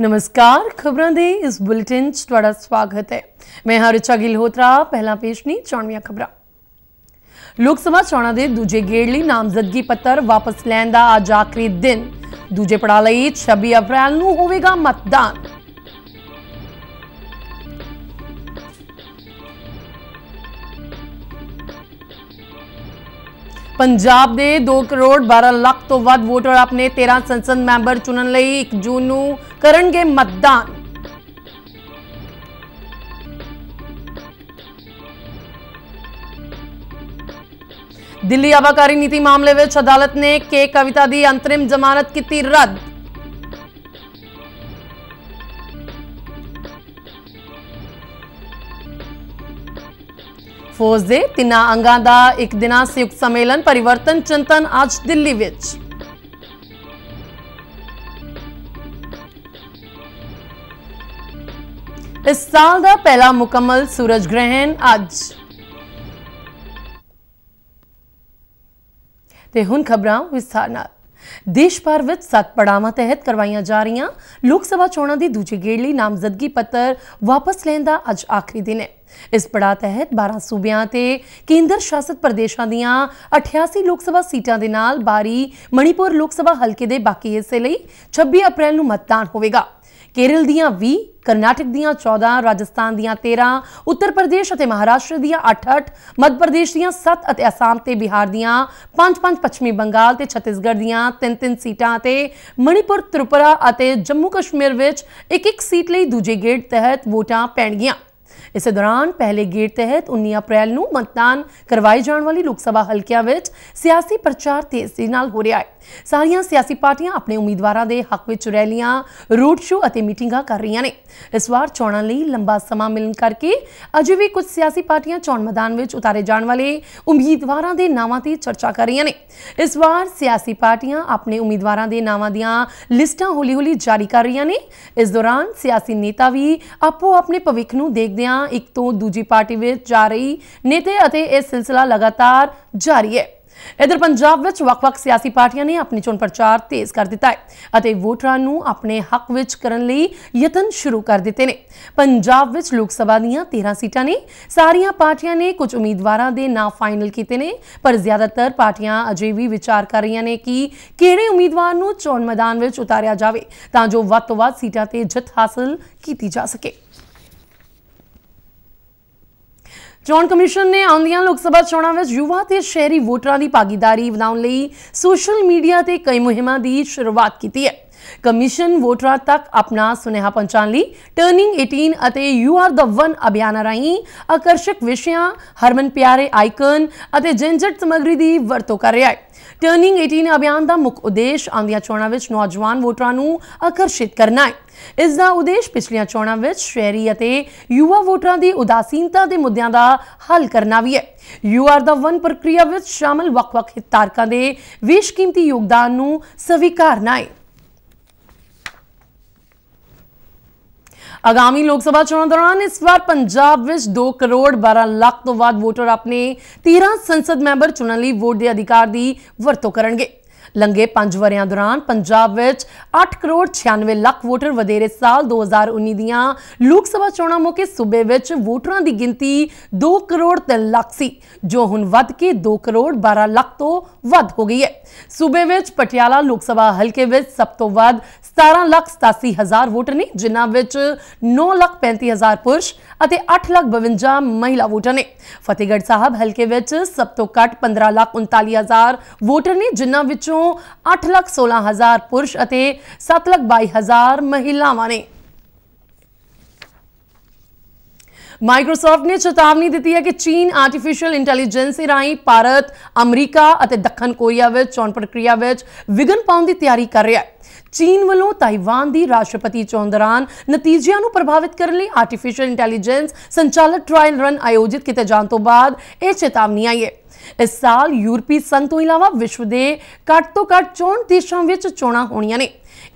ਨਮਸਕਾਰ ਖਬਰਾਂ ਦੇ ਇਸ ਬੁਲੇਟਿਨ 'ਚ ਤੁਹਾਡਾ ਸਵਾਗਤ ਹੈ ਮੈਂ ਹਰਿਚਾ ਗਿਲਹੋਤਰਾ ਪਹਿਲਾਂ ਪੇਸ਼ ਨਹੀਂ ਚੌਣਵੀਆਂ ਖਬਰਾਂ ਲੋਕ ਸਭਾ ਚੋਣਾਂ ਦੇ ਦੂਜੇ ਗੇੜ ਲਈ ਨਾਮਜ਼ਦਗੀ ਪੱਤਰ ਵਾਪਸ ਲੈਣ ਦਾ ਅੱਜ ਆਖਰੀ ਦਿਨ ਦੂਜੇ ਪੜਾਅ ਲਈ 26 ਅਪ੍ਰੈਲ ਨੂੰ ਹੋਵੇਗਾ ਮਤਦਾਨ ਪੰਜਾਬ ਦੇ 2 ਕਰੋੜ 12 ਲੱਖ ਤੋਂ ਵੱਧ ਵੋਟਰ ਆਪਣੇ 13 ਸੰਸਦ ਮੈਂਬਰ ਚੁਣਨ ਲਈ 1 ਜੂਨ ਨੂੰ ਕਰਨਗੇ ਮਤਦਾਨ ਦਿੱਲੀ ਆਵਾਕਾਰੀ ਨੀਤੀ ਮਾਮਲੇ ਵਿੱਚ ਅਦਾਲਤ ਨੇ ਕੇ ਕਵਿਤਾ ਦੀ ਅੰਤਰਿਮ ਜ਼ਮਾਨਤ ਕੀਤੀ ਰੱਦ ਫੋਰਸ ਦੇ ਤਿੰਨਾਂ ਅੰਗਾਂ ਦਾ ਇੱਕ ਦਿਨਾ ਸੰਯੁਕਤ ਸੰਮੇਲਨ ਪਰਿਵਰਤਨ ਚਿੰਤਨ ਅੱਜ ਦਿੱਲੀ ਵਿੱਚ ਇਸ ਸਾਲ ਦਾ ਪਹਿਲਾ ਮੁਕੰਮਲ ਸੂਰਜ ਗ੍ਰਹਿਣ ਅੱਜ ਤੇ ਹੁਣ ਖਬਰਾਂ ਵਿਸਥਾਰ ਨਾਲ ਦੇਸ਼ ਭਰ ਵਿੱਚ ਸੱਤ ਪੜਾਵਾਂ ਤਹਿਤ ਕਰਵਾਈਆਂ ਜਾ ਰਹੀਆਂ ਲੋਕ ਸਭਾ ਚੋਣਾਂ ਦੀ ਦੂਜੀ ਗੇੜ ਲਈ ਨਾਮਜ਼ਦਗੀ ਪੱਤਰ ਵਾਪਸ ਲੈਣ ਦਾ ਅੱਜ ਆਖਰੀ ਦਿਨ ਹੈ ਇਸ ਪੜਾਅ ਤਹਿਤ 12 ਸੂਬਿਆਂ ਤੇ ਕੇਂਦਰ ਸ਼ਾਸਿਤ ਪ੍ਰਦੇਸ਼ਾਂ ਦੀਆਂ 88 ਲੋਕ ਸਭਾ ਸੀਟਾਂ ਦੇ ਨਾਲ ਬਾਰੀ ਮਣੀਪੁਰ ਲੋਕ ਸਭਾ ਹਲਕੇ ਦੇ ਬਾਕੀ ਹਿੱਸੇ ਲਈ 26 ਅਪ੍ਰੈਲ ਨੂੰ ਮਤਦਾਨ ਹੋਵੇਗਾ ਕੇਰਲ ਦੀਆਂ 20 ਕਰਨਾਟਕ ਦੀਆਂ 14 ਰਾਜਸਥਾਨ ਦੀਆਂ 13 ਉੱਤਰ ਪ੍ਰਦੇਸ਼ ਅਤੇ ਮਹਾਰਾਸ਼ਟਰ ਦੀਆਂ 8-8 ਮੱਧ ਪ੍ਰਦੇਸ਼ ਦੀਆਂ 7 ਅਤੇ ਅਸਾਮ ਤੇ ਬਿਹਾਰ ਦੀਆਂ 5-5 ਪੱਛਮੀ ਬੰਗਾਲ ਤੇ ਛੱਤੀਸਗੜ੍ਹ ਦੀਆਂ 3-3 ਸੀਟਾਂ ਅਤੇ ਮਣੀਪੁਰ ਤ੍ਰਿਪੁਰਾ ਅਤੇ ਜੰਮੂ ਕਸ਼ਮੀਰ ਵਿੱਚ ਇੱਕ-ਇੱਕ ਸੀਟ ਲਈ ਦੂਜੇ ਗੇੜ ਤਹਿਤ ਵੋਟਾਂ ਪੈਣਗੀਆਂ ਇਸ ਦੌਰਾਨ ਪਹਿਲੇ ਗੇੜ ਤਹਿਤ 19 ਅਪ੍ਰੈਲ ਨੂੰ ਮਤਦਾਨ ਕਰਵਾਈ ਜਾਣ ਵਾਲੀ ਲੋਕ ਸਭਾ ਹਲਕਿਆਂ ਵਿੱਚ ਸਿਆਸੀ ਪ੍ਰਚਾਰ ਤੇਜ਼ੀ ਨਾਲ ਹੋ ਰਿਹਾ ਹੈ ਸਾਰੀਆਂ ਸਿਆਸੀ ਪਾਰਟੀਆਂ ਆਪਣੇ ਉਮੀਦਵਾਰਾਂ ਦੇ ਹੱਕ ਵਿੱਚ ਰੈਲੀਆਂ ਰੋਡ ਸ਼ੋਅ ਅਤੇ ਮੀਟਿੰਗਾਂ ਕਰ ਰਹੀਆਂ ਨੇ ਇਸ ਵਾਰ ਚੋਣਾਂ ਲਈ ਲੰਬਾ ਸਮਾਂ ਮਿਲਣ ਕਰਕੇ ਅਜੇ ਵੀ ਕੁਝ ਸਿਆਸੀ ਪਾਰਟੀਆਂ ਚੋਣ ਮੈਦਾਨ ਵਿੱਚ ਉਤਾਰੇ ਜਾਣ ਵਾਲੇ ਉਮੀਦਵਾਰਾਂ ਦੇ ਨਾਵਾਂ ਤੇ ਚਰਚਾ ਕਰ ਰਹੀਆਂ ਨੇ ਇਸ ਵਾਰ ਸਿਆਸੀ ਪਾਰਟੀਆਂ ਆਪਣੇ ਉਮੀਦਵਾਰਾਂ ਦੇ ਨਾਵਾਂ ਦੀਆਂ ਲਿਸਟਾਂ ਹੌਲੀ-ਹੌਲੀ ਜਾਰੀ ਕਰ ਰਹੀਆਂ ਨੇ ਇਸ ਦੌਰਾਨ ਸਿਆਸੀ ਨੇਤਾ ਵੀ ਆਪੋ ਆਪਣੇ ਭਵਿੱਖ ਨੂੰ ਦੇਖ ਦੇਖਦਿਆਂ ਇੱਕ ਤੋਂ ਦੂਜੀ ਪਾਰਟੀ ਵਿੱਚ ਜਾ ਰਹੀ ਨੇਤੇ ਅਤੇ ਇਹ ਸਿਲਸਿਲਾ ਲਗਾਤਾਰ ਜਾਰੀ ਹੈ ਇਧਰ ਪੰਜਾਬ ਵਿੱਚ ਵੱਖ-ਵੱਖ ਸਿਆਸੀ ਪਾਰਟੀਆਂ ਨੇ ਆਪਣੀ ਚੋਣ ਪ੍ਰਚਾਰ ਤੇਜ਼ ਕਰ ਦਿੱਤਾ ਹੈ ਅਤੇ ਵੋਟਰਾਂ ਨੂੰ ਆਪਣੇ ਹੱਕ ਵਿੱਚ ਕਰਨ ਲਈ ਯਤਨ ਸ਼ੁਰੂ ਕਰ ਦਿੱਤੇ ਨੇ ਪੰਜਾਬ ਵਿੱਚ ਲੋਕ ਸਭਾ ਦੀਆਂ 13 ਸੀਟਾਂ ਨੇ ਸਾਰੀਆਂ ਪਾਰਟੀਆਂ ਨੇ ਕੁਝ ਉਮੀਦਵਾਰਾਂ ਦੇ ਨਾਂ ਫਾਈਨਲ ਕੀਤੇ ਨੇ ਪਰ ਜ਼ਿਆਦਾਤਰ ਪਾਰਟੀਆਂ ਅਜੇ ਵੀ ਵਿਚਾਰ ਕਰ ਰਹੀਆਂ ਨੇ ਕਿ ਕਿਹੜੇ ਉਮੀਦਵਾਰ ਨੂੰ ਚੋਣ ਮੈਦਾਨ ਵਿੱਚ ਉਤਾਰਿਆ ਜਾਵੇ ਤਾਂ ਜੋ ਵੱਧ ਤੋਂ ਵੱਧ ਸੀਟਾਂ ਤੇ ਜਿੱਤ ਹਾਸਲ ਕੀਤੀ ਜਾ ਸਕੇ ਚੋਣ ਕਮਿਸ਼ਨ ਨੇ ਆਉਂਦੀਆਂ ਲੋਕ ਸਭਾ ਚੋਣਾਂ ਵਿੱਚ ਯੁਵਾ ਤੇ ਸ਼ਹਿਰੀ ਵੋਟਰਾਂ ਦੀ ਭਾਗੀਦਾਰੀ ਵਧਾਉਣ ਲਈ ਸੋਸ਼ਲ ਮੀਡੀਆ ਤੇ ਕਈ ਮੁਹਿੰਮਾਂ ਦੀ ਸ਼ੁਰੂਆਤ ਕੀਤੀ ਹੈ ਕਮਿਸ਼ਨ ਵੋਟਰਾਂ ਤੱਕ ਆਪਣਾ ਸੁਨੇਹਾ ਪਹੁੰਚਾਉਣ ਲਈ ਟਰਨਿੰਗ 18 ਅਤੇ ਯੂ ਆਰ ਦਾ ਵਨ ਅਭਿਆਨ ਰਾਹੀਂ ਆਕਰਸ਼ਕ ਵਿਸ਼ਿਆਂ ਹਰਮਨ ਪਿਆਰੇ ਆਈਕਨ ਅਤੇ ਜਿੰਜਟ ਸਮਗਰੀ ਦੀ ਵਰਤੋਂ ਕਰ ਰਿਹਾ ਹੈ ਟਰਨਿੰਗ 18 ਅਭਿਆਨ ਦਾ ਮੁੱਖ ਉਦੇਸ਼ ਆਂਦੀਆਂ ਚੋਣਾਂ ਵਿੱਚ ਨੌਜਵਾਨ ਵੋਟਰਾਂ ਨੂੰ ਆਕਰਸ਼ਿਤ ਕਰਨਾ ਹੈ ਇਸ ਦਾ ਉਦੇਸ਼ ਪਿਛਲੀਆਂ ਚੋਣਾਂ ਵਿੱਚ ਸ਼ਹਿਰੀ ਅਤੇ ਯੁਵਾ ਵੋਟਰਾਂ ਦੀ ਉਦਾਸੀਨਤਾ ਦੇ ਮੁੱਦਿਆਂ ਦਾ ਹੱਲ ਕਰਨਾ ਵੀ ਹੈ ਯੂ ਆਰ ਦਾ ਵਨ ਪ੍ਰਕਿਰਿਆ ਵਿੱਚ ਸ਼ਾਮਲ ਵੱਖ-ਵੱਖ ਹਿੱਤਾਰਕਾਂ ਦੇ ਵਿਸ਼ਕੀਮਤੀ ਯੋਗਦਾਨ ਨੂੰ ਸਵੀਕਾਰਨਾ ਹੈ ਆਗਾਮੀ ਲੋਕ ਸਭਾ ਚੋਣਾਂ ਦੌਰਾਨ ਇਸ ਵਾਰ ਪੰਜਾਬ ਵਿੱਚ 2 ਕਰੋੜ 12 ਲੱਖ ਤੋਂ ਵੱਧ ਵੋਟਰ ਆਪਣੇ 13 ਸੰਸਦ ਮੈਂਬਰ ਚੁਣਨ ਲਈ ਵੋਟ ਦੇ ਅਧਿਕਾਰ ਦੀ ਵਰਤੋਂ ਕਰਨਗੇ ਲੰਗੇ 5 ਵਰਿਆਂ ਦੌਰਾਨ ਪੰਜਾਬ ਵਿੱਚ 8 ਕਰੋੜ 96 ਲੱਖ ਵੋਟਰ ਵਧੇਰੇ ਸਾਲ 2019 ਦੀਆਂ ਲੋਕ ਸਭਾ ਚੋਣਾਂ ਮੌਕੇ ਸੂਬੇ ਵਿੱਚ ਵੋਟਰਾਂ ਦੀ ਗਿਣਤੀ 2 ਕਰੋੜ 3 ਲੱਖ ਸੀ ਜੋ ਹੁਣ ਵੱਧ ਕੇ 2 ਕਰੋੜ 12 ਲੱਖ ਤੋਂ ਵੱਧ ਹੋ ਗਈ ਹੈ ਸੂਬੇ ਵਿੱਚ ਪਟਿਆਲਾ ਲੋਕ ਸਭਾ ਹਲਕੇ ਵਿੱਚ ਸਭ ਤੋਂ ਵੱਧ 17 ਲੱਖ 87 ਹਜ਼ਾਰ ਵੋਟਰ ਨੇ ਜਿਨ੍ਹਾਂ ਵਿੱਚ 9 ਲੱਖ 35 ਹਜ਼ਾਰ ਪੁਰਸ਼ ਅਤੇ 8 ਲੱਖ 52 ਮਹਿਲਾ ਵੋਟਰ ਨੇ ਫਤਿਹਗੜ੍ਹ ਸਾਹਿਬ ਹਲਕੇ ਵਿੱਚ ਸਭ ਤੋਂ ਘੱਟ 15 ਲੱਖ 39 ਹਜ਼ਾਰ ਵੋਟਰ ਨੇ ਜਿਨ੍ਹਾਂ ਵਿੱਚੋਂ ਤੋਂ 8,16,000 ਪੁਰਸ਼ ਅਤੇ 7,22,000 ਮਹਿਲਾਵਾਂ ਨੇ ਮਾਈਕਰੋਸਾਫਟ ਨੇ ਚੇਤਾਵਨੀ ਦਿੱਤੀ ਹੈ ਕਿ ਚੀਨ ਆਰਟੀਫੀਸ਼ੀਅਲ ਇੰਟੈਲੀਜੈਂਸ ਰਾਹੀਂ ਭਾਰਤ, ਅਮਰੀਕਾ ਅਤੇ ਦੱਖਣ ਕੋਰੀਆ ਵਿੱਚ ਚੋਣ ਪ੍ਰਕਿਰਿਆ ਵਿੱਚ ਵਿਗਨ ਪਾਉਣ ਦੀ ਤਿਆਰੀ ਕਰ ਰਿਹਾ ਹੈ। ਚੀਨ ਵੱਲੋਂ ਤਾਈਵਾਨ ਦੀ ਰਾਸ਼ਟਰਪਤੀ ਚੋਣ ਦੌਰਾਨ ਨਤੀਜਿਆਂ ਨੂੰ ਪ੍ਰਭਾਵਿਤ ਕਰਨ ਲਈ ਆਰਟੀਫੀਸ਼ੀਅਲ ਇੰਟੈਲੀਜੈਂਸ ਸੰਚਾਲਕ ਟ੍ਰਾਇਲ ਰਨ ਆਯੋਜਿਤ ਕੀਤੇ ਜਾਣ ਤੋਂ ਬਾਅਦ ਇਹ ਚੇਤਾਵਨੀ ਆਈ ਹੈ। ਇਸ ਸਾਲ ਯੂਰਪੀ ਸੰਘ ਤੋਂ ਇਲਾਵਾ ਵਿਸ਼ਵ ਦੇ ਘੱਟ ਤੋਂ ਘੱਟ 34 ਦੇਸ਼ਾਂ ਵਿੱਚ ਚੋਣਾਂ ਹੋਣੀਆਂ ਨੇ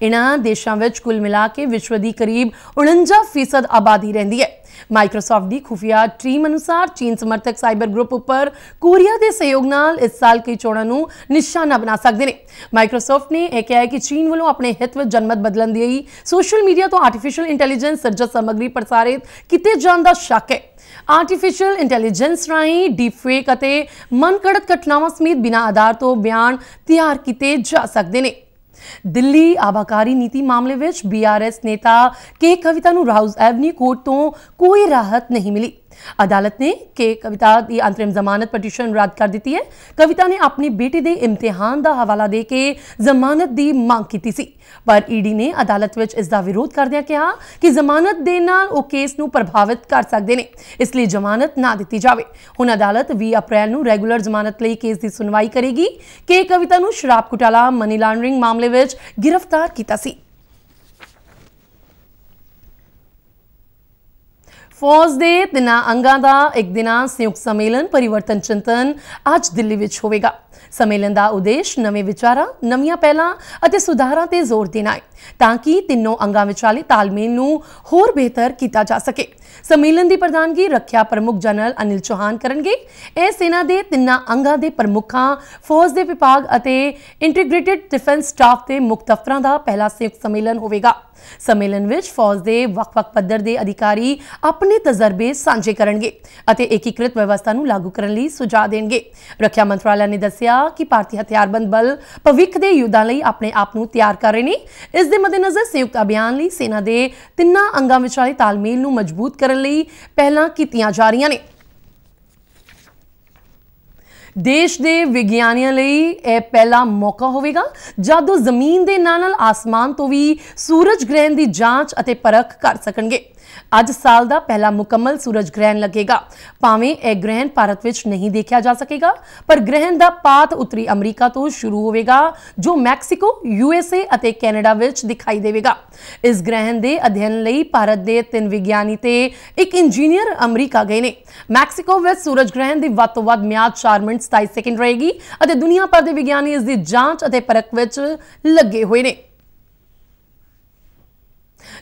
ਇਨ੍ਹਾਂ ਦੇਸ਼ਾਂ ਵਿੱਚ ਕੁੱਲ ਮਿਲਾ ਕੇ ਵਿਸ਼ਵ ਦੀ ਕਰੀਬ 49% ਆਬਾਦੀ ਰਹਿੰਦੀ ਹੈ ਮਾਈਕਰੋਸਾਫਟ ਦੀ ਖੁਫੀਆ ਟੀਮ ਅਨੁਸਾਰ ਚੀਨ ਸਮਰਥਕ ਸਾਈਬਰ ਗਰੁੱਪ ਉੱਪਰ ਕੋਰੀਆ ਦੇ ਸਹਿਯੋਗ ਨਾਲ ਇਸ ਸਾਲ ਕਈ ਚੋਣਾਂ ਨੂੰ ਨਿਸ਼ਾਨਾ ਬਣਾ ਸਕਦੇ ਨੇ ਮਾਈਕਰੋਸਾਫਟ ਨੇ ਇਹ ਕਿਹਾ ਹੈ ਕਿ ਚੀਨ ਵੱਲੋਂ ਆਪਣੇ ਹਿੱਤ ਵਿੱਚ ਜਨਮਤ ਬਦਲਣ ਦੀ ਸੋਸ਼ਲ ਮੀਡੀਆ ਤੋਂ ਆਰਟੀਫੀਸ਼ੀਅਲ ਇੰਟੈਲੀਜੈਂਸ ਸਰਜਤ ਸਮਗਰੀ ਪ੍ਰਸਾਰਿਤ ਕਿਤੇ ਜਾਣ ਦਾ ਸ਼ੱਕ ਹੈ ਆਰਟੀਫੀਸ਼ੀਅਲ ਇੰਟੈਲੀਜੈਂਸ ਰਾਹੀਂ ਡੀਪ ਫੇਕ ਅਤੇ ਮਨਕੜਤ ਘਟਨਾਵਾਂ ਸਮੇਤ ਬਿਨਾਂ ਆਧਾਰ ਤੋਂ ਬਿਆਨ ਤਿਆਰ ਕੀਤੇ ਜਾ ਸਕਦੇ ਨੇ ਦਿੱਲੀ ਆਬਾਕਾਰੀ ਨੀਤੀ ਮਾਮਲੇ ਵਿੱਚ ਬੀਆਰਐਸ ਨੇਤਾ ਕੇ ਕਵਿਤਾ ਨੂੰ ਰਾਉਜ਼ ਐਵਨੀ ਕੋਰਟ ਤੋਂ ਕੋਈ ਰਾਹਤ ਨਹੀਂ ਮਿਲੀ ਅਦਾਲਤ ਨੇ ਕਿ ਕਵਿਤਾ ਦੀ ਅੰਤਰਿਮ ਜ਼ਮਾਨਤ ਪਟੀਸ਼ਨ ਰੱਦ ਕਰ ਦਿੱਤੀ ਹੈ ਕਵਿਤਾ ਨੇ ਆਪਣੀ ਬੇਟੀ ਦੇ ਇਮਤਿਹਾਨ ਦਾ ਹਵਾਲਾ ਦੇ ਕੇ ਜ਼ਮਾਨਤ ਦੀ ਮੰਗ ਕੀਤੀ ਸੀ ਪਰ ਈਡੀ ਨੇ ਅਦਾਲਤ ਵਿੱਚ ਇਸ ਦਾ ਵਿਰੋਧ ਕਰਦਿਆਂ ਕਿਹਾ ਕਿ ਜ਼ਮਾਨਤ ਦੇ ਨਾਲ ਉਹ ਕੇਸ ਨੂੰ ਪ੍ਰਭਾਵਿਤ ਕਰ ਸਕਦੇ ਨੇ ਇਸ ਲਈ ਜ਼ਮਾਨਤ ਨਾ ਦਿੱਤੀ ਜਾਵੇ ਹੁਣ ਅਦਾਲਤ 20 ਅਪ੍ਰੈਲ ਨੂੰ ਰੈਗੂਲਰ ਜ਼ਮਾਨਤ ਲਈ ਕੇਸ ਦੀ ਸੁਣਵਾਈ ਕਰੇਗੀ ਕਿ ਕਵਿਤਾ ਨੂੰ ਸ਼ਰਾਬ ਘੁਟਾਲਾ ਮਨੀ ਲਾਂਡਰਿੰਗ ਮਾਮਲੇ ਵਿੱਚ ਗ੍ਰਿਫਤਾਰ ਕੀਤਾ ਸੀ ਫੌਜ ਦੇ ਤਿੰਨਾਂ ਅੰਗਾਂ ਦਾ ਇੱਕ ਦਿਨਾ ਸੰਯੁਕਤ ਸੰਮੇਲਨ ਪਰਿਵਰਤਨ ਚਿੰਤਨ ਅੱਜ ਦਿੱਲੀ ਵਿੱਚ ਹੋਵੇਗਾ ਸੰਮੇਲਨ ਦਾ ਉਦੇਸ਼ ਨਵੇਂ ਵਿਚਾਰਾਂ ਨਵੀਆਂ ਪਹਿਲਾਂ ਅਤੇ ਸੁਧਾਰਾਂ ਤੇ ਜ਼ੋਰ ਦੇਣਾ ਹੈ ਤਾਂ ਕਿ ਤਿੰਨੋਂ ਅੰਗਾਂ ਵਿਚਾਲੇ ਤਾਲਮੇਲ ਨੂੰ ਹੋਰ ਬਿਹਤਰ ਕੀਤਾ ਜਾ ਸਕੇ ਸਮੇਲਨ ਦੀ ਪ੍ਰਧਾਨਗੀ ਰੱਖਿਆ ਪ੍ਰਮੁੱਖ ਜਨਰਲ ਅਨਿਲ ਚੋਹਾਨ ਕਰਨਗੇ ਇਹ ਸੈਨਾ ਦੇ ਤਿੰਨਾਂ ਅੰਗਾਂ ਦੇ ਪ੍ਰਮੁੱਖਾਂ ਫੌਜ ਦੇ ਵਿਭਾਗ ਅਤੇ ਇੰਟੀਗ੍ਰੇਟਿਡ ਡਿਫੈਂਸ ਸਟਾਫ ਦੇ ਮੁੱਖ ਦਫ਼ਤਰਾਂ ਦਾ ਪਹਿਲਾ ਸੰਯੁਕਤ ਸੰਮੇਲਨ ਹੋਵੇਗਾ ਸੰਮੇਲਨ ਵਿੱਚ ਫੌਜ ਦੇ ਵੱਖ-ਵੱਖ ਪੱਧਰ ਦੇ ਅਧਿਕਾਰੀ ਆਪਣੇ ਤਜਰਬੇ ਸਾਂਝੇ ਕਰਨਗੇ ਅਤੇ ਏਕੀਕ੍ਰਿਤ ਵਿਵਸਥਾ ਨੂੰ ਲਾਗੂ ਕਰਨ ਲਈ ਸੁਝਾਅ ਦੇਣਗੇ ਰੱਖਿਆ ਮੰਤਰਾਲਾ ਨੇ ਦੱਸਿਆ ਕਿ ਭਾਰਤੀ ਹਥਿਆਰਬੰਦ ਬਲ ਭਵਿੱਖ ਦੇ ਯੁੱਧਾਂ ਲਈ ਆਪਣੇ ਆਪ ਨੂੰ ਤਿਆਰ ਕਰ ਰਹੇ ਨੇ ਇਸ ਦੇ ਮੱਦੇਨਜ਼ਰ ਸੰਯੁਕਤ ਅਭਿਆਨ ਲਈ ਸੈਨਾ ਦੇ ਤਿੰਨਾਂ ਅੰਗਾਂ ਵਿਚਾਲੇ ਤਾਲਮੇਲ ਨੂੰ ਮਜ਼ਬੂਤ ਕਰਨ ਲਈ ਪਹਿਲਾਂ ਕੀਤੀਆਂ ਜਾ ਰਹੀਆਂ ਨੇ ਦੇਸ਼ ਦੇ ਵਿਗਿਆਨੀਆਂ ਲਈ ਇਹ ਪਹਿਲਾ ਮੌਕਾ ਹੋਵੇਗਾ ਜਦ ਉਹ ਜ਼ਮੀਨ ਦੇ ਨਾਲ ਨਾਲ ਆਸਮਾਨ ਤੋਂ ਵੀ ਸੂਰਜ ਗ੍ਰਹਿਣ ਦੀ ਜਾਂਚ ਅਤੇ ਪਰਖ ਕਰ ਸਕਣਗੇ ਅੱਜ ਸਾਲ ਦਾ ਪਹਿਲਾ ਮੁਕੰਮਲ ਸੂਰਜ ਗ੍ਰਹਿਣ ਲੱਗੇਗਾ ਭਾਵੇਂ ਇਹ ਗ੍ਰਹਿਣ ਭਾਰਤ ਵਿੱਚ ਨਹੀਂ ਦੇਖਿਆ ਜਾ ਸਕੇਗਾ ਪਰ ਗ੍ਰਹਿਣ ਦਾ ਪਾਤ ਉੱਤਰੀ ਅਮਰੀਕਾ ਤੋਂ ਸ਼ੁਰੂ ਹੋਵੇਗਾ ਜੋ ਮੈਕਸੀਕੋ ਯੂਐਸਏ ਅਤੇ ਕੈਨੇਡਾ ਵਿੱਚ ਦਿਖਾਈ ਦੇਵੇਗਾ ਇਸ ਗ੍ਰਹਿਣ ਦੇ ਅਧਿਐਨ ਲਈ ਭਾਰਤ ਦੇ ਤਿੰਨ ਵਿਗਿਆਨੀ ਤੇ ਇੱਕ ਇੰਜੀਨੀਅਰ ਅਮਰੀਕਾ ਗਏ ਨੇ ਮੈਕਸੀਕੋ ਵਿੱਚ ਸੂਰਜ ਗ੍ਰਹਿਣ ਦੀ ਵੱਧ ਤੋਂ ਵੱਧ ਮਿਆਦ 4 ਮਿੰਟ 27 ਸੈਕਿੰਡ ਰਹੇਗੀ ਅਤੇ ਦੁਨੀਆ ਭਰ ਦੇ ਵਿਗਿਆਨੀ ਇਸ ਦੀ ਜਾਂਚ ਅਤੇ ਪਰਖ ਵਿੱਚ ਲੱਗੇ ਹੋਏ ਨੇ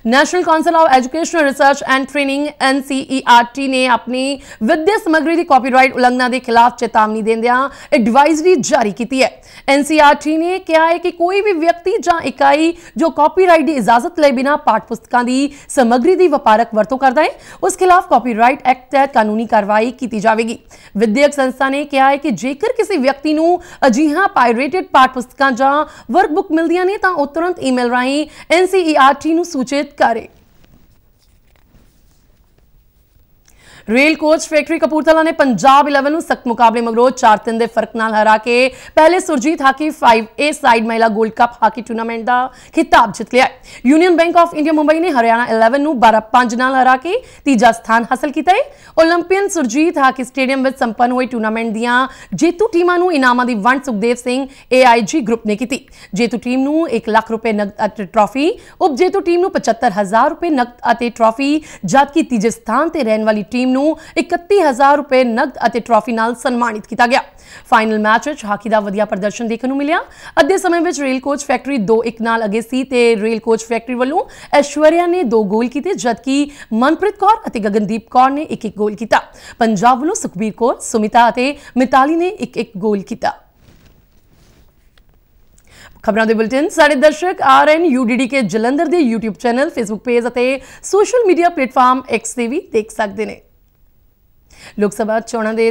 National Council of Educational Research and Training NCERT ਨੇ ਆਪਣੀ ਵਿਦਿਆ ਸਮੱਗਰੀ ਦੀ ਕਾਪੀਰਾਈਟ ਉਲੰਘਣਾ ਦੇ ਖਿਲਾਫ ਚੇਤਾਵਨੀ ਦਿੰਦਿਆਂ ਐਡਵਾਈਜ਼ਰੀ ਜਾਰੀ ਕੀਤੀ ਹੈ NCERT ਨੇ ਕਿਹਾ ਹੈ ਕਿ ਕੋਈ ਵੀ ਵਿਅਕਤੀ ਜਾਂ ਇਕਾਈ ਜੋ ਕਾਪੀਰਾਈਟ ਦੀ ਇਜਾਜ਼ਤ ਲਏ ਬਿਨਾ ਪਾਠ ਪੁਸਤਕਾਂ ਦੀ ਸਮੱਗਰੀ ਦੀ ਵਪਾਰਕ ਵਰਤੋਂ ਕਰਦਾ ਹੈ ਉਸ ਖਿਲਾਫ ਕਾਪੀਰਾਈਟ ਐਕਟ ਤਹਿਤ ਕਾਨੂੰਨੀ ਕਾਰਵਾਈ ਕੀਤੀ ਜਾਵੇਗੀ ਵਿਦਿਅਕ ਸੰਸਥਾ ਨੇ ਕਿਹਾ ਹੈ ਕਿ ਜੇਕਰ ਕਿਸੇ ਵਿਅਕਤੀ ਨੂੰ ਅਜਿਹਾ ਪਾਇਰੇਟਡ ਪਾਠ ਪੁਸਤਕਾਂ ਜਾਂ ਵਰਕਬੁੱਕ ਮਿਲਦੀਆਂ ਨੇ ਤਾਂ ਉਹ ਤੁਰੰਤ ਈਮੇਲ ਰਾਹੀਂ NCERT ਨੂੰ ਸੂਚਿਤ ਸੁਚੇਤ ਕਰੇ ਰੇਲ ਕੋਚ ਫੈਕਟਰੀ ਕਪੂਰਥਲਾ ਨੇ ਪੰਜਾਬ 11 ਨੂੰ ਸਖਤ ਮੁਕਾਬਲੇ ਮਗਰੋਂ 4 3 ਦੇ ਫਰਕ ਨਾਲ ਹਰਾ ਕੇ ਪਹਿਲੇ ਸੁਰਜੀਤ ਹਾਕੀ 5A ਸਾਈਡ ਮਹਿਲਾ ਗੋਲਡ ਕੱਪ ਹਾਕੀ ਟੂਰਨਾਮੈਂਟ ਦਾ ਖਿਤਾਬ ਜਿੱਤ ਲਿਆ Union Bank of India Mumbai ਨੇ ਹਰਿਆਣਾ 11 ਨੂੰ 12-5 ਨਾਲ ਹਰਾ ਕੇ ਤੀਜਾ ਸਥਾਨ ਹਾਸਲ ਕੀਤਾ ਹੈ 올림픽ਨ ਸੁਰਜੀਤ ਹਾਕੀ ਸਟੇਡੀਅਮ ਵਿੱਚ ਸੰਪੰਨ ਹੋਈ ਟੂਰਨਾਮੈਂਟ ਦੀਆਂ ਜੇਤੂ ਟੀਮਾਂ ਨੂੰ ਇਨਾਮਾਂ ਦੀ ਵੰਡ ਸੁਖਦੇਵ ਸਿੰਘ AIG ਗਰੁੱਪ ਨੇ ਕੀਤੀ ਜੇਤੂ ਟੀਮ ਨੂੰ 1 ਲੱਖ ਰੁਪਏ ਨਗਦ ਅਤੇ ਟਰਾਫੀ ਉਪ ਜੇਤੂ ਟੀਮ ਨੂੰ 75000 ਰੁਪਏ ਨਗਦ ਅਤੇ ਟਰਾਫੀ ਜਦ ਕੀ ਤੀਜੇ ਸਥਾਨ ਤੇ ਰਹਿਣ ਵਾਲੀ ਟੀਮ ਨੂੰ 31000 ਰੁਪਏ ਨਗਦ ਅਤੇ ਟਰਾਫੀ ਨਾਲ ਸਨਮਾਨਿਤ ਕੀਤਾ ਗਿਆ ਫਾਈਨਲ ਮੈਚ ਵਿੱਚ ਹਾਕੀ ਦਾ ਵਧੀਆ ਪ੍ਰਦਰਸ਼ਨ ਦੇਖਣ ਨੂੰ ਮਿਲਿਆ ਅੱਧੇ ਸਮੇਂ ਵਿੱਚ ਰੇਲ ਕੋਚ ਫੈਕਟਰੀ 2-1 ਨਾਲ ਅਗੇ ਸੀ ਤੇ ਰੇਲ ਕੋਚ ਫੈਕਟਰੀ ਵੱਲੋਂ ਐਸ਼ਵਰਿਆ ਨੇ 2 ਗੋਲ ਕੀਤੇ ਜਦਕਿ ਮਨਪ੍ਰੀਤ ਕੌਰ ਅਤੇ ਗਗਨਦੀਪ ਕੌਰ ਨੇ 1-1 ਗੋਲ ਕੀਤਾ ਪੰਜਾਬ ਵੱਲੋਂ ਸੁਖਬੀਰ ਕੌਰ ਸੁਮਿਤਾ ਅਤੇ ਮਿਤਾਲੀ ਨੇ 1-1 ਗੋਲ ਕੀਤਾ ਖਬਰਾਂ ਦੇ ਬੁਲਟਿਨ ਸਾਡੇ ਦਰਸ਼ਕ ਆਰਐਨ ਕੇ ਜਲੰਧਰ ਦੇ YouTube ਚੈਨਲ Facebook ਪੇਜ ਅਤੇ ਸੋਸ਼ਲ ਮੀਡੀਆ ਪਲੇਟਫਾਰਮ X ਤੇ ਵੀ ਦੇਖ ਸਕਦੇ ਨੇ ਲੋਕ ਸਭਾ ਚੋਣਾਂ ਦੇ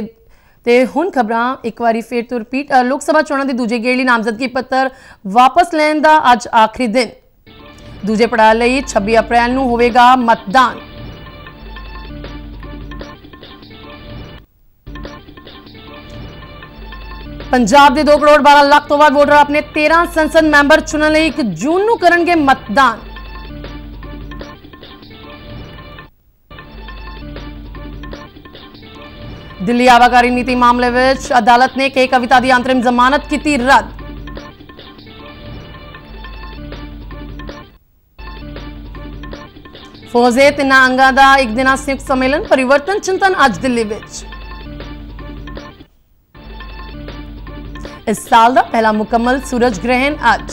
ਤੇ ਹੁਣ ਖਬਰਾਂ ਇੱਕ ਵਾਰੀ ਫੇਰ ਤੋਂ ਰਿਪੀਟ ਲੋਕ ਸਭਾ ਚੋਣਾਂ ਦੇ ਦੂਜੇ ਗੇੜ ਲਈ ਨਾਮਜ਼ਦਗੀ ਪੱਤਰ ਵਾਪਸ ਲੈਣ ਦਾ ਅੱਜ ਆਖਰੀ ਦਿਨ ਦੂਜੇ ਪੜਾਅ ਲਈ 26 ਅਪ੍ਰੈਲ ਨੂੰ ਹੋਵੇਗਾ ਮਤਦਾਨ ਪੰਜਾਬ ਦੇ 2 ਕਰੋੜ 12 ਲੱਖ ਤੋਂ ਵੱਧ ਵੋਟਰ ਆਪਣੇ 13 ਸੰਸਦ ਮੈਂਬਰ ਚੁਣਨ ਲਈ 1 ਜੂਨ ਨੂੰ ਕਰਨਗੇ ਮਤਦਾਨ ਦਿੱਲੀ ਆਵਾਗਾਰੀ ਨੀਤੀ ਮਾਮਲੇ ਵਿੱਚ ਅਦਾਲਤ ਨੇ ਕੇ ਕਵਿਤਾ ਦੀ ਅੰਤਰਿਮ ਜ਼ਮਾਨਤ ਕੀਤੀ ਰੱਦ ਫੌਜੇ ਤਿੰਨਾਂ ਅੰਗਾਂ ਦਾ ਇੱਕ ਦਿਨਾ ਸੰਯੁਕਤ ਸੰਮੇਲਨ ਪਰਿਵਰਤਨ ਚਿੰਤਨ ਅੱਜ ਦਿੱਲੀ ਵਿੱਚ ਇਸ ਸਾਲ ਦਾ ਪਹਿਲਾ ਮੁਕੰਮਲ ਸੂਰਜ ਗ੍ਰਹਿਣ ਅੱਜ